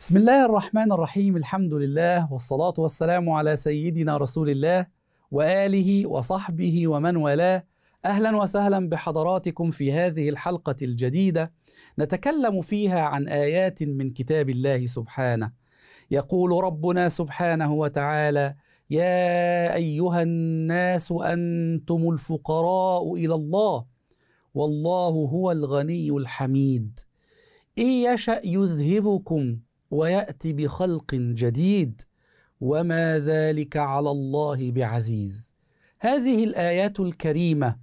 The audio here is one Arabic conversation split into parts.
بسم الله الرحمن الرحيم الحمد لله والصلاة والسلام على سيدنا رسول الله وآله وصحبه ومن والاه أهلا وسهلا بحضراتكم في هذه الحلقة الجديدة نتكلم فيها عن آيات من كتاب الله سبحانه يقول ربنا سبحانه وتعالى يا أيها الناس أنتم الفقراء إلى الله والله هو الغني الحميد إن يشأ يذهبكم وياتي بخلق جديد وما ذلك على الله بعزيز هذه الايات الكريمه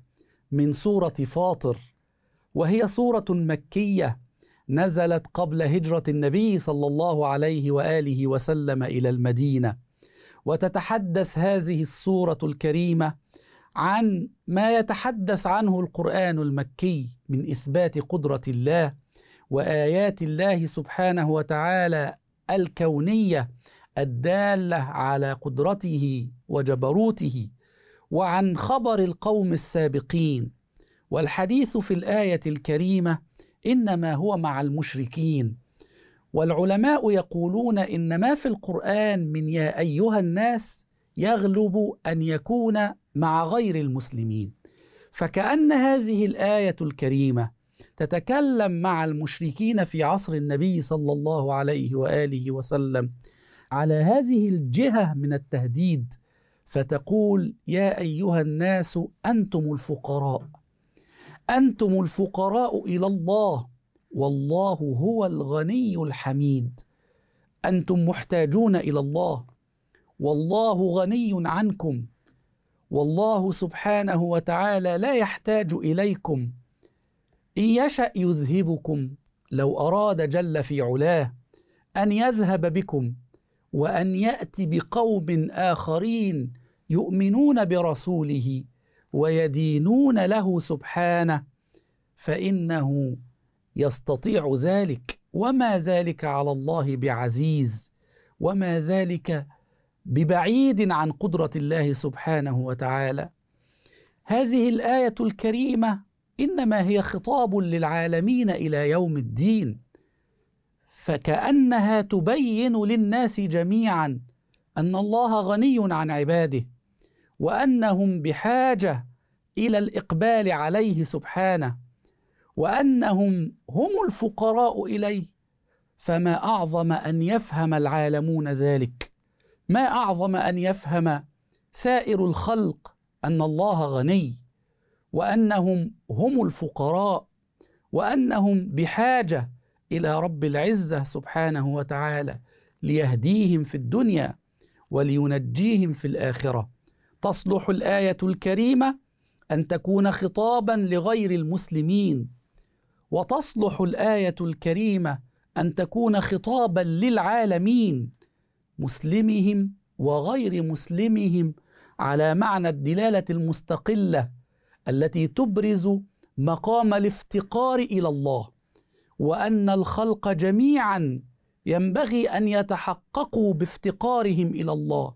من سوره فاطر وهي سوره مكيه نزلت قبل هجره النبي صلى الله عليه واله وسلم الى المدينه وتتحدث هذه السوره الكريمه عن ما يتحدث عنه القران المكي من اثبات قدره الله وايات الله سبحانه وتعالى الكونيه الداله على قدرته وجبروته وعن خبر القوم السابقين والحديث في الايه الكريمه انما هو مع المشركين والعلماء يقولون ان ما في القران من يا ايها الناس يغلب ان يكون مع غير المسلمين فكان هذه الايه الكريمه تتكلم مع المشركين في عصر النبي صلى الله عليه واله وسلم على هذه الجهه من التهديد فتقول يا ايها الناس انتم الفقراء انتم الفقراء الى الله والله هو الغني الحميد انتم محتاجون الى الله والله غني عنكم والله سبحانه وتعالى لا يحتاج اليكم إن يشأ يذهبكم لو أراد جل في علاه أن يذهب بكم وأن يأتي بقوم آخرين يؤمنون برسوله ويدينون له سبحانه فإنه يستطيع ذلك وما ذلك على الله بعزيز وما ذلك ببعيد عن قدرة الله سبحانه وتعالى هذه الآية الكريمة انما هي خطاب للعالمين الى يوم الدين فكانها تبين للناس جميعا ان الله غني عن عباده وانهم بحاجه الى الاقبال عليه سبحانه وانهم هم الفقراء اليه فما اعظم ان يفهم العالمون ذلك ما اعظم ان يفهم سائر الخلق ان الله غني وانهم هم الفقراء وانهم بحاجه الى رب العزه سبحانه وتعالى ليهديهم في الدنيا ولينجيهم في الاخره تصلح الايه الكريمه ان تكون خطابا لغير المسلمين وتصلح الايه الكريمه ان تكون خطابا للعالمين مسلمهم وغير مسلمهم على معنى الدلاله المستقله التي تبرز مقام الافتقار الى الله وان الخلق جميعا ينبغي ان يتحققوا بافتقارهم الى الله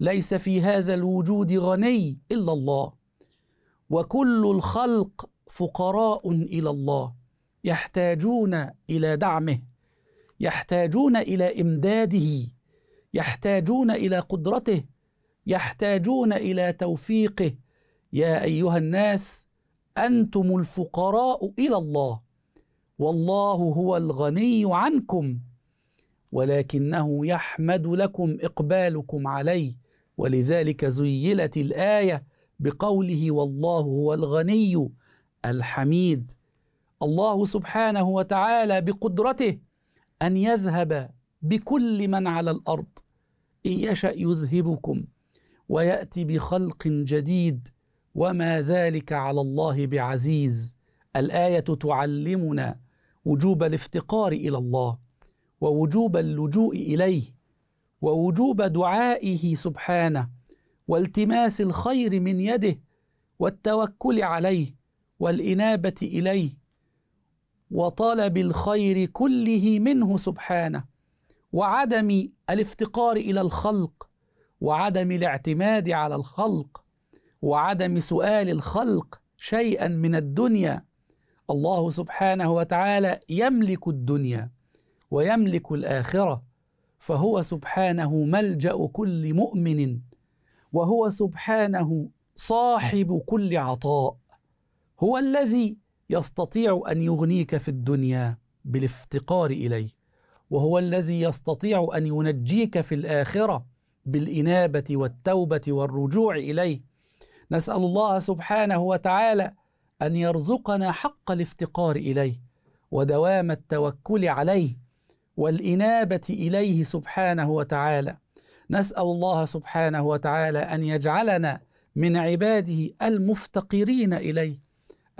ليس في هذا الوجود غني الا الله وكل الخلق فقراء الى الله يحتاجون الى دعمه يحتاجون الى امداده يحتاجون الى قدرته يحتاجون الى توفيقه يا ايها الناس انتم الفقراء الى الله والله هو الغني عنكم ولكنه يحمد لكم اقبالكم عليه ولذلك زيلت الايه بقوله والله هو الغني الحميد الله سبحانه وتعالى بقدرته ان يذهب بكل من على الارض ان يشا يذهبكم وياتي بخلق جديد وما ذلك على الله بعزيز الايه تعلمنا وجوب الافتقار الى الله ووجوب اللجوء اليه ووجوب دعائه سبحانه والتماس الخير من يده والتوكل عليه والانابه اليه وطلب الخير كله منه سبحانه وعدم الافتقار الى الخلق وعدم الاعتماد على الخلق وعدم سؤال الخلق شيئا من الدنيا الله سبحانه وتعالى يملك الدنيا ويملك الاخره فهو سبحانه ملجا كل مؤمن وهو سبحانه صاحب كل عطاء هو الذي يستطيع ان يغنيك في الدنيا بالافتقار اليه وهو الذي يستطيع ان ينجيك في الاخره بالانابه والتوبه والرجوع اليه نسأل الله سبحانه وتعالى أن يرزقنا حق الافتقار إليه ودوام التوكل عليه والإنابة إليه سبحانه وتعالى نسأل الله سبحانه وتعالى أن يجعلنا من عباده المفتقرين إليه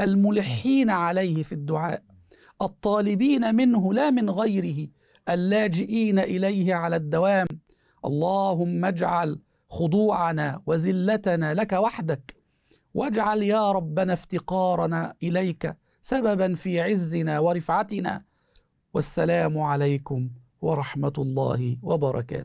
الملحين عليه في الدعاء الطالبين منه لا من غيره اللاجئين إليه على الدوام اللهم اجعل خضوعنا وزلتنا لك وحدك واجعل يا ربنا افتقارنا اليك سببا في عزنا ورفعتنا والسلام عليكم ورحمه الله وبركاته